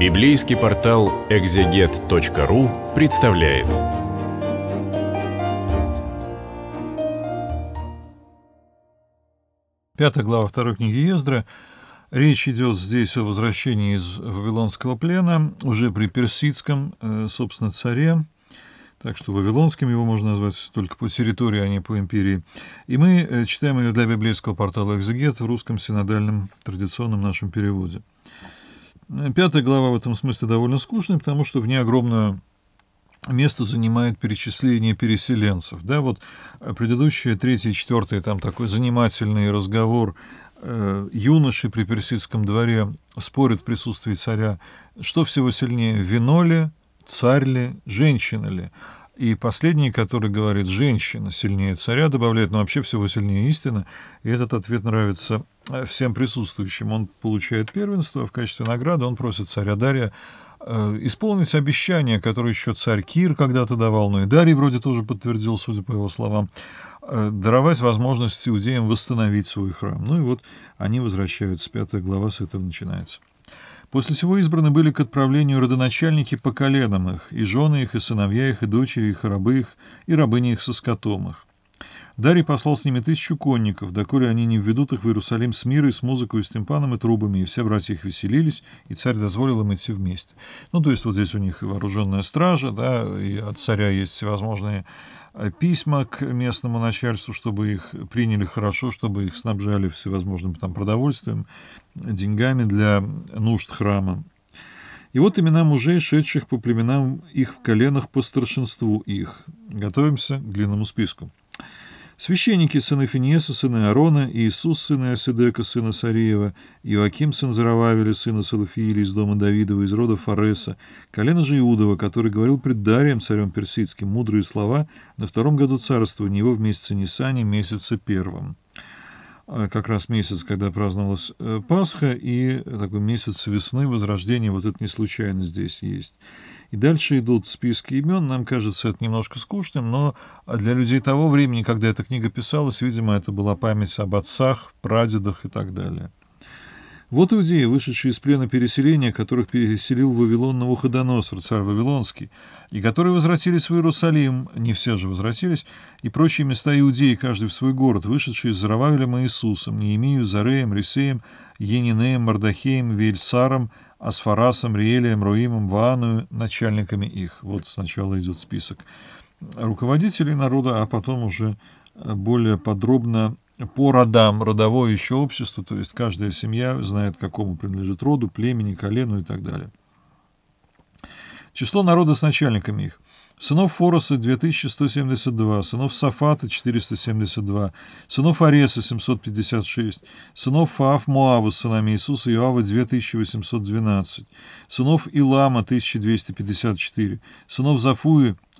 Библейский портал экзегет.ру представляет. Пятая глава второй книги Ездры. Речь идет здесь о возвращении из Вавилонского плена, уже при персидском, э, собственно, царе. Так что Вавилонским его можно назвать только по территории, а не по империи. И мы э, читаем ее для библейского портала «Экзегет» в русском синодальном традиционном нашем переводе. Пятая глава в этом смысле довольно скучная, потому что в ней огромное место занимает перечисление переселенцев. Да, вот э, предыдущие, третий, четвертый, там такой занимательный разговор э, юноши при персидском дворе спорят в присутствии царя, что всего сильнее, вино ли, царь ли, женщина ли. И последний, который говорит «женщина сильнее царя», добавляет «но вообще всего сильнее истина». И этот ответ нравится э, всем присутствующим. Он получает первенство, а в качестве награды он просит царя Дария э, исполнить обещание, которое еще царь Кир когда-то давал, но и Дарий вроде тоже подтвердил, судя по его словам, э, даровать возможность иудеям восстановить свой храм. Ну и вот они возвращаются, пятая глава с этого начинается. После всего избраны были к отправлению родоначальники по коленам их, и жены их, и сыновья их, и дочери их, и рабы их, и рабыни их со скотом их. Дарий послал с ними тысячу конников, доколе они не введут их в Иерусалим с мирой, с музыкой, с тимпаном и трубами, и все братья их веселились, и царь дозволил им идти вместе. Ну, то есть вот здесь у них и вооруженная стража, да, и от царя есть всевозможные письма к местному начальству, чтобы их приняли хорошо, чтобы их снабжали всевозможным там продовольствием, деньгами для нужд храма. И вот имена мужей, шедших по племенам их в коленах по старшинству их. Готовимся к длинному списку. Священники сыны Финеса, сыны Арона, Иисус, сыны Иосидека, сына Сареева, Иоаким, сын Зарававеля, сына Салафииля из дома Давидова, из рода Фареса, колено же Иудова, который говорил пред Дарием, царем персидским, мудрые слова на втором году царствования его в месяце Нисани, месяце первом. А, как раз месяц, когда праздновалась э, Пасха, и такой месяц весны, возрождения, вот это не случайно здесь есть. И дальше идут списки имен. Нам кажется это немножко скучным, но для людей того времени, когда эта книга писалась, видимо, это была память об отцах, прадедах и так далее. Вот иудеи, вышедшие из плена переселения, которых переселил Вавилон Навуходоносор, царь Вавилонский, и которые возвратились в Иерусалим, не все же возвратились, и прочие места иудеи, каждый в свой город, вышедшие из Зарававелем и Иисусом, Неемию, Зареем, Рисеем, Енинеем, Мардахеем, Вельсаром, Асфарасом, Риелием, Руимом, Вааную, начальниками их. Вот сначала идет список руководителей народа, а потом уже э, более подробно по родам, родовое еще общество, то есть каждая семья знает, какому принадлежит роду, племени, колену и так далее. Число народа с начальниками их. Сынов Фороса 2172, сынов Сафата 472, сынов Ареса 756, сынов Фаав Моава с сынами Иисуса Иоава 2812, сынов Илама 1254, сынов Зафуи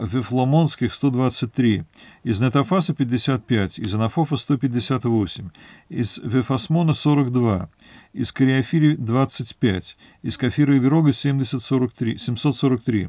Вифломонских 123, из Нетофаса 55, из Анафофа 158, из Вифосмона 42, из Кариофири 25, из Кафира и Верога 743, 743,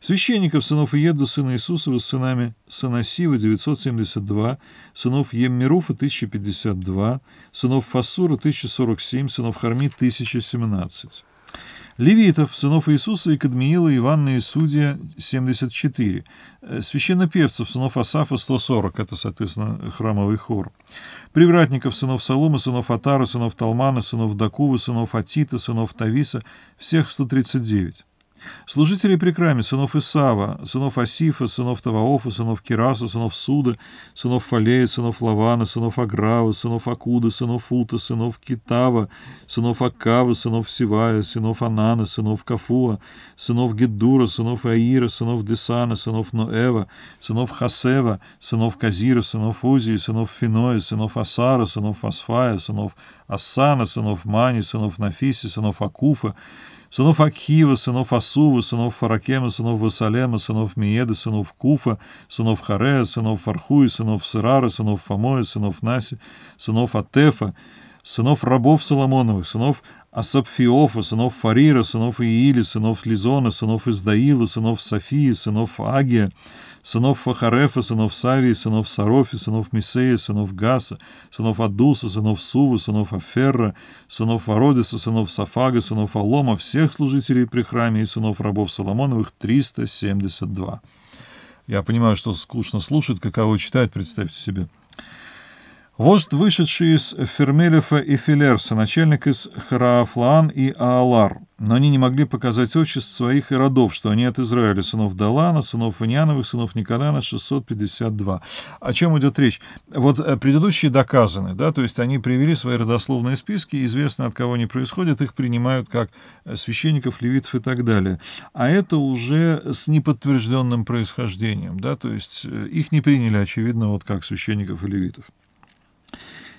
Священников сынов Иеду, сына Иисусова, с сынами Санасива 972, сынов Еммируфа 1052, сынов Фасура 1047, сынов Харми 1017. Левитов, сынов Иисуса и Кадмиила, Иванна и Судья 74, э, священнопевцев, сынов Асафа 140, это, соответственно, храмовый хор, привратников, сынов Солома, сынов Атара, сынов Талмана, сынов Дакува, сынов Атита, сынов Тависа, всех 139. Служители при краме, сынов Исава, сынов Асифа, сынов Таваофа, сынов Кираса, сынов Суда, сынов Фалея, сынов Лавана, сынов Аграва, сынов Акуда, сынов Ута, сынов Китава, сынов Акава, сынов Сивая, сынов Анана, сынов Кафуа, сынов Геддура, сынов Аира, сынов Десана, сынов Ноэва, сынов Хасева, сынов Казира, сынов Узии, сынов Финоя, сынов Асара, сынов Асфая, сынов Асана сынов Мани, сынов Нафиси, сынов Акуфа, сынов Акхива, сынов Асува, сынов Фаракема, сынов Васалема, сынов Миеда, сынов Куфа, сынов Харея, сынов Фархуи, сынов Сырара, сынов Фомоя, сынов Наси, сынов Атефа, сынов рабов Соломоновых, сынов Асапфиофа, сынов Фарира, сынов Иили, сынов Лизона, сынов Издаила, сынов Софии, сынов Агия, сынов Фахарефа, сынов Савии, сынов Сарофи, сынов Мисея, сынов Гаса, сынов Адуса, сынов Сува, сынов Аферра, сынов Вородиса, сынов Сафага, сынов Алома, всех служителей при храме и сынов рабов Соломоновых 372. Я понимаю, что скучно слушать, каково читать, представьте себе. Вождь, вышедший из Фермелефа и Филерса, начальник из Хараафлаан и Аалар, но они не могли показать отчеств своих и родов, что они от Израиля, сынов Далана, сынов Иняновых, сынов Николана, 652. О чем идет речь? Вот э, предыдущие доказаны, да, то есть они привели свои родословные списки, известно, от кого они происходят, их принимают как э, священников, левитов и так далее. А это уже с неподтвержденным происхождением, да, то есть э, их не приняли, очевидно, вот как священников и левитов.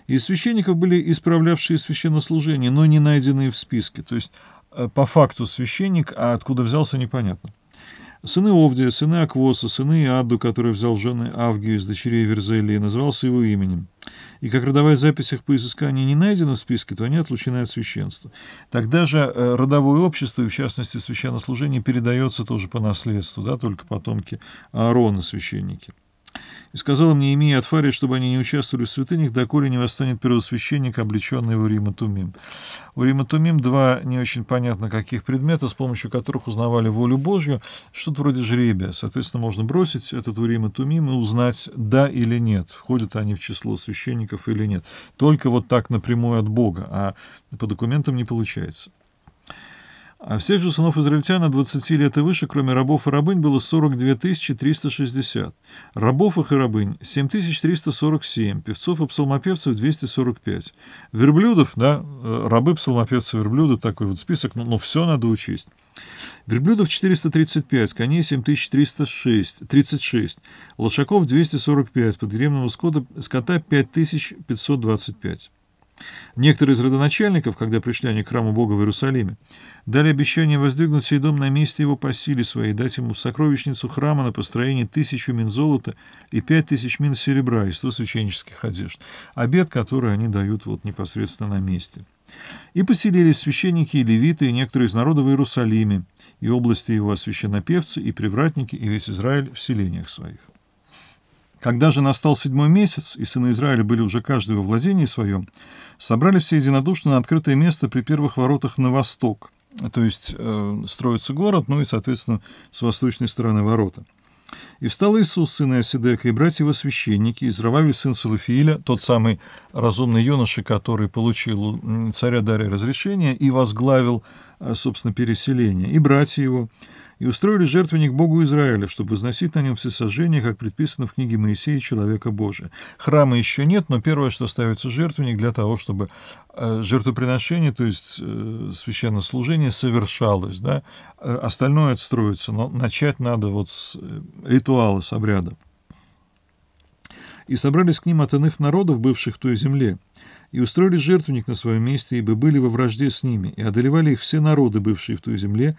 Из священников были исправлявшие священнослужение, но не найденные в списке. То есть э, по факту священник, а откуда взялся, непонятно. Сыны Овдия, сыны Аквоса, сыны Адду, который взял жены Авгию из дочерей Верзелии, назывался его именем. И как родовая запись их по изысканию не найдена в списке, то они отлучены от священства. Тогда же э, родовое общество, и в частности священнослужение, передается тоже по наследству, да, только потомки Аарона священники и сказал мне, имея от Фария, чтобы они не участвовали в святынях, доколе не восстанет первосвященник, облеченный в Урима Тумим. Урима Тумим — два не очень понятно каких предмета, с помощью которых узнавали волю Божью, что-то вроде жребия. Соответственно, можно бросить этот Урима Тумим и узнать, да или нет, входят они в число священников или нет. Только вот так напрямую от Бога, а по документам не получается. А всех же сынов израильтян на 20 лет и выше, кроме рабов и рабынь, было 42 360. Рабов их и рабынь — 7347, певцов и псалмопевцев — 245. Верблюдов, да, э, рабы, псалмопевцы, верблюды, такой вот список, но, но все надо учесть. Верблюдов 435, коней 7306, 36, лошаков 245, подгремного скота, скота 5525. Некоторые из родоначальников, когда пришли они к храму Бога в Иерусалиме, дали обещание воздвигнуть сей дом на месте его по силе своей, дать ему в сокровищницу храма на построение тысячу мин золота и пять тысяч мин серебра и сто священнических одежд, обед, который они дают вот непосредственно на месте. И поселились священники и левиты, и некоторые из народа в Иерусалиме, и области его священнопевцы, и привратники, и весь Израиль в селениях своих. Когда же настал седьмой месяц, и сыны Израиля были уже каждый во владении своем, собрались все единодушно на открытое место при первых воротах на восток, то есть э, строится город, ну и, соответственно, с восточной стороны ворота. И встал Иисус, сын Иосидека, и братья его священники, и Зрававель, сын Салафииля, тот самый разумный юноша, который получил у царя Дария разрешение и возглавил, э, собственно, переселение, и братья его, и устроили жертвенник Богу Израиля, чтобы возносить на нем все сожжения, как предписано в книге Моисея «Человека Божия». Храма еще нет, но первое, что ставится жертвенник для того, чтобы э, жертвоприношение, то есть э, священнослужение совершалось, да, э, остальное отстроится, но начать надо вот с ритуала, с обряда. И собрались к ним от иных народов, бывших в той земле, и устроили жертвенник на своем месте, ибо были во вражде с ними, и одолевали их все народы, бывшие в той земле,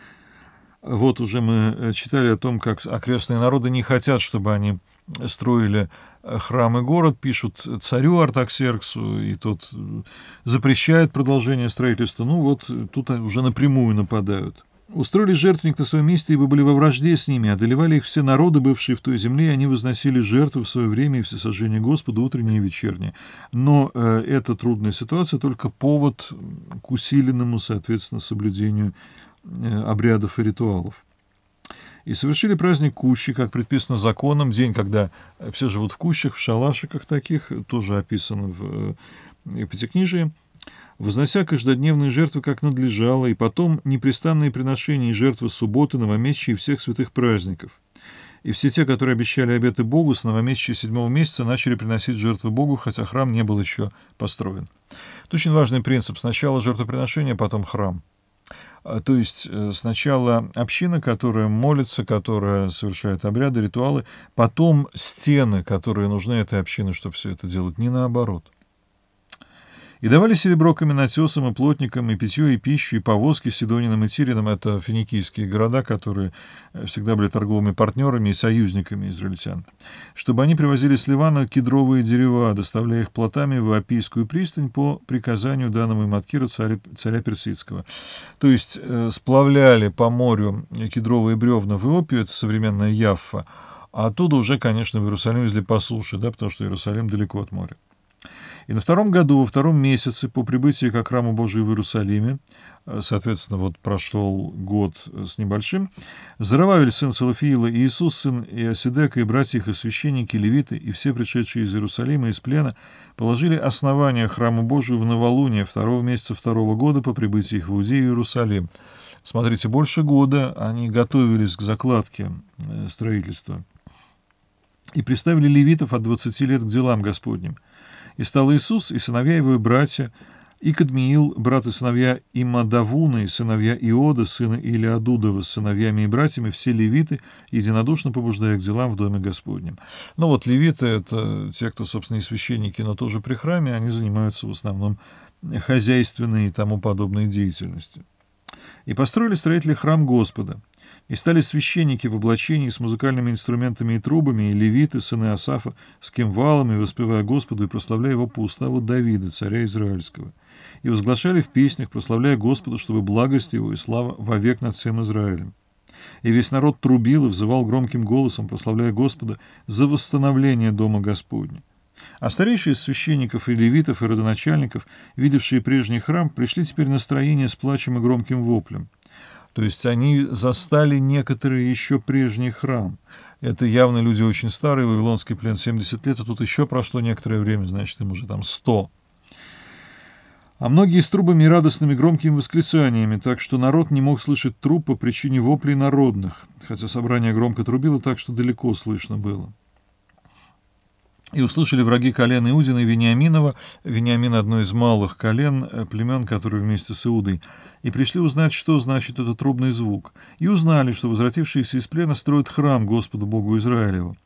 вот уже мы э, читали о том, как окрестные народы не хотят, чтобы они строили э, храм и город, пишут царю Артаксерксу, и тот э, запрещает продолжение строительства. Ну вот тут уже напрямую нападают. Устроили жертвенник на своем месте, и вы были во вражде с ними, одолевали их все народы, бывшие в той земле, и они возносили жертвы в свое время и всесожжение Господу утреннее и вечернее. Но э, эта трудная ситуация только повод к усиленному, соответственно, соблюдению Э, обрядов и ритуалов. И совершили праздник кущи, как предписано законом, день, когда все живут в кущах, в шалашиках таких, тоже описано в э, Пятикнижии, вознося каждодневные жертвы, как надлежало, и потом непрестанные приношения и жертвы субботы, новомесячья и всех святых праздников. И все те, которые обещали обеты Богу, с новомесячья седьмого месяца начали приносить жертвы Богу, хотя храм не был еще построен. Это очень важный принцип. Сначала жертвоприношение, а потом храм. А, то есть э, сначала община, которая молится, которая совершает обряды, ритуалы, потом стены, которые нужны этой общине, чтобы все это делать, не наоборот. И давали серебро каменотесам и плотникам, и питье, и пищу, и повозки Сидониным и Тирином. Это финикийские города, которые э, всегда были торговыми партнерами и союзниками израильтян. Чтобы они привозили с Ливана кедровые дерева, доставляя их плотами в Апийскую пристань по приказанию данному им от Кира царя, царя Персидского. То есть э, сплавляли по морю кедровые бревна в Иопию, это современная Яффа, а оттуда уже, конечно, в Иерусалим везли по суше, да, потому что Иерусалим далеко от моря. И на втором году, во втором месяце по прибытии к храму Божию в Иерусалиме, э, соответственно, вот прошел год э, с небольшим, Зарававель, сын Салафиила, и Иисус, сын Иосидека, и братья их, и священники, и левиты, и все пришедшие из Иерусалима, из плена, положили основание храму Божию в новолуние второго месяца второго года по прибытии их в Иудею и Иерусалим. Смотрите, больше года они готовились к закладке э, строительства и приставили левитов от 20 лет к делам Господним – и стал Иисус и сыновья его и братья, и Кадмиил, брат и сыновья Имадавуна, и сыновья Иода, сына Илиадудова, с сыновьями и братьями, все левиты, единодушно побуждая к делам в доме Господнем. Ну вот левиты — это те, кто, собственно, и священники, но тоже при храме, они занимаются в основном хозяйственной и тому подобной деятельностью. И построили строители храм Господа — и стали священники в облачении с музыкальными инструментами и трубами, и левиты, сыны Асафа, с кимвалами, воспевая Господу и прославляя его по уставу Давида, царя Израильского, и возглашали в песнях, прославляя Господу, чтобы благость его и слава вовек над всем Израилем. И весь народ трубил и взывал громким голосом, прославляя Господа за восстановление Дома Господня. А старейшие из священников и левитов и родоначальников, видевшие прежний храм, пришли теперь настроение с плачем и громким воплем – то есть они застали некоторые еще прежний храм. Это явно люди очень старые, Вавилонский плен 70 лет, а тут еще прошло некоторое время, значит, им уже там 100. А многие с трубами и радостными громкими восклицаниями, так что народ не мог слышать труб по причине воплей народных, хотя собрание громко трубило так, что далеко слышно было. И услышали враги колен Иудина и Вениаминова, Вениамин — одно из малых колен, э, племен, которые вместе с Иудой, и пришли узнать, что значит этот трубный звук, и узнали, что возвратившиеся из плена строят храм Господу Богу Израилеву.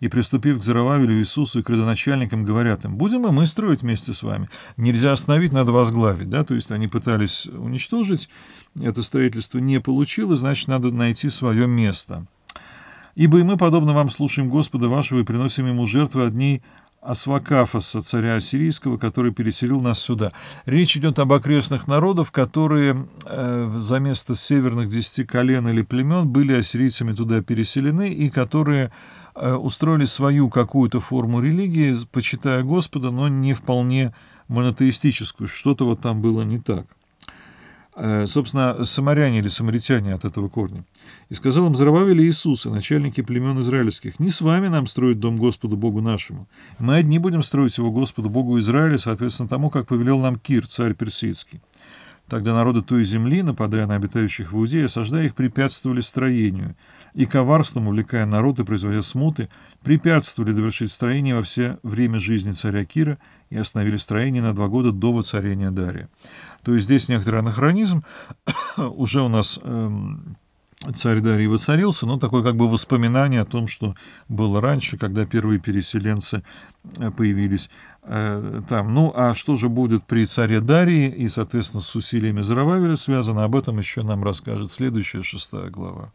И, приступив к Зарававелю, Иисусу и градоначальникам, говорят им, «Будем и мы строить вместе с вами. Нельзя остановить, надо возглавить». Да? То есть они пытались уничтожить, это строительство не получилось, значит, надо найти свое место. Ибо и мы, подобно вам, слушаем Господа вашего и приносим ему жертвы одни Асвакафоса, царя ассирийского, который переселил нас сюда. Речь идет об окрестных народах, которые э, за место северных десяти колен или племен были ассирийцами туда переселены и которые э, устроили свою какую-то форму религии, почитая Господа, но не вполне монотеистическую. Что-то вот там было не так. Э, собственно, самаряне или самаритяне от этого корня. И сказал им Зарававель и Иисуса, начальники племен израильских, «Не с вами нам строить дом Господу Богу нашему. Мы одни будем строить его Господу Богу Израиля, соответственно тому, как повелел нам Кир, царь персидский». Тогда народы той земли, нападая на обитающих в Иудее, осаждая их, препятствовали строению, и коварством, увлекая народ и производя смуты, препятствовали довершить строение во все время жизни царя Кира – и остановили строение на два года до воцарения Дария. То есть здесь некоторый анахронизм. Уже у нас эм, царь Дарий воцарился, но такое как бы воспоминание о том, что было раньше, когда первые переселенцы э, появились э, там. Ну, а что же будет при царе Дарии и, соответственно, с усилиями Зарававеля связано, об этом еще нам расскажет следующая шестая глава.